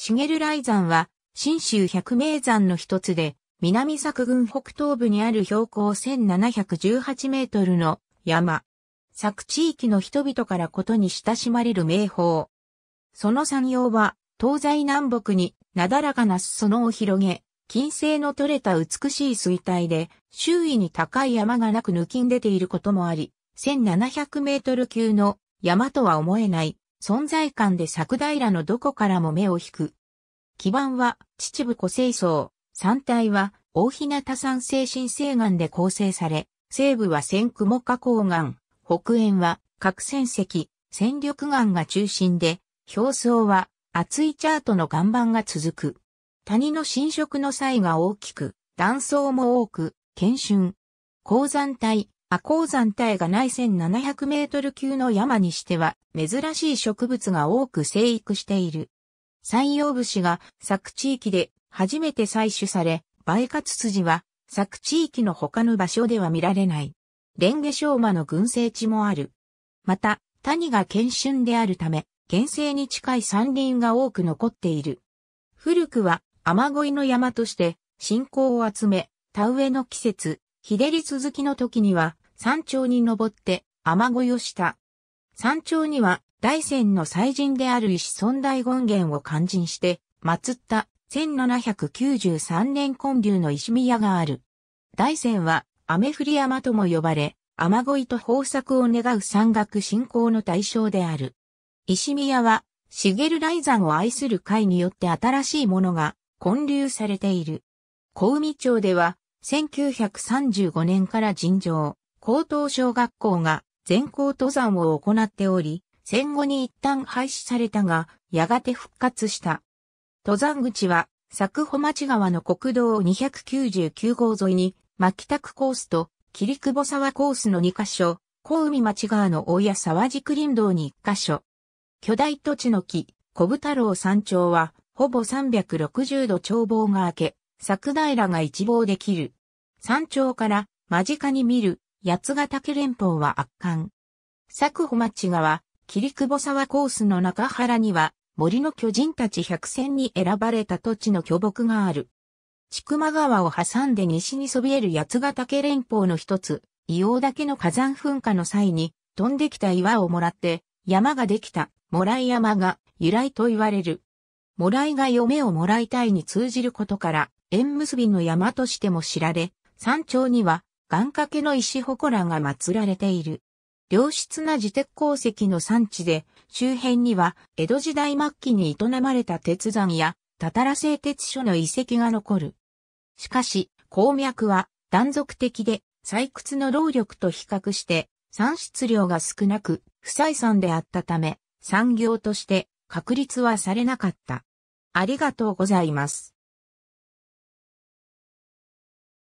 茂雷山は、新州百名山の一つで、南作郡北東部にある標高1718メートルの山。作地域の人々からことに親しまれる名峰。その山陽は、東西南北になだらかな裾野を広げ、金星の取れた美しい水体で、周囲に高い山がなく抜きん出ていることもあり、1700メートル級の山とは思えない存在感で作平のどこからも目を引く基盤は秩父湖清層、山体は大日向山精神西岩で構成され、西部は千雲下高岩、北縁は核戦石、戦力岩が中心で、表層は厚いチャートの岩盤が続く。谷の侵食の際が大きく、断層も多く、剣春。鉱山帯、亜鉱山帯がない1700メートル級の山にしては、珍しい植物が多く生育している。山陽節が作地域で初めて採取され、梅活筋は作地域の他の場所では見られない。蓮華昭和の群生地もある。また、谷が県春であるため、県政に近い山林が多く残っている。古くは雨乞いの山として信仰を集め、田植えの季節、日照り続きの時には山頂に登って雨乞いをした。山頂には大仙の祭神である石尊大権現を肝心して、祀った1793年建立の石宮がある。大仙は雨降り山とも呼ばれ、雨乞いと豊作を願う山岳信仰の対象である。石宮は、茂雷山を愛する会によって新しいものが建立されている。小海町では、1935年から尋常、高等小学校が全校登山を行っており、戦後に一旦廃止されたが、やがて復活した。登山口は、佐久穂町川の国道299号沿いに、牧区コースと、霧久保沢コースの2カ所、小海町川の大谷沢軸林道に1カ所。巨大土地の木、小太郎山頂は、ほぼ360度眺望が明け、佐久平が一望できる。山頂から間近に見る八ヶ岳連峰は圧巻。佐久穂町川、霧久保沢コースの中原には、森の巨人たち百選に選ばれた土地の巨木がある。千曲川を挟んで西にそびえる八ヶ岳連峰の一つ、硫黄岳の火山噴火の際に飛んできた岩をもらって山ができた、もらい山が由来と言われる。もらいが嫁をもらいたいに通じることから、縁結びの山としても知られ、山頂には願掛けの石祠が祀られている。良質な自鉄鉱石の産地で、周辺には江戸時代末期に営まれた鉄山や、たたら製鉄所の遺跡が残る。しかし、鉱脈は断続的で、採掘の労力と比較して、産出量が少なく、不採算であったため、産業として確立はされなかった。ありがとうございます。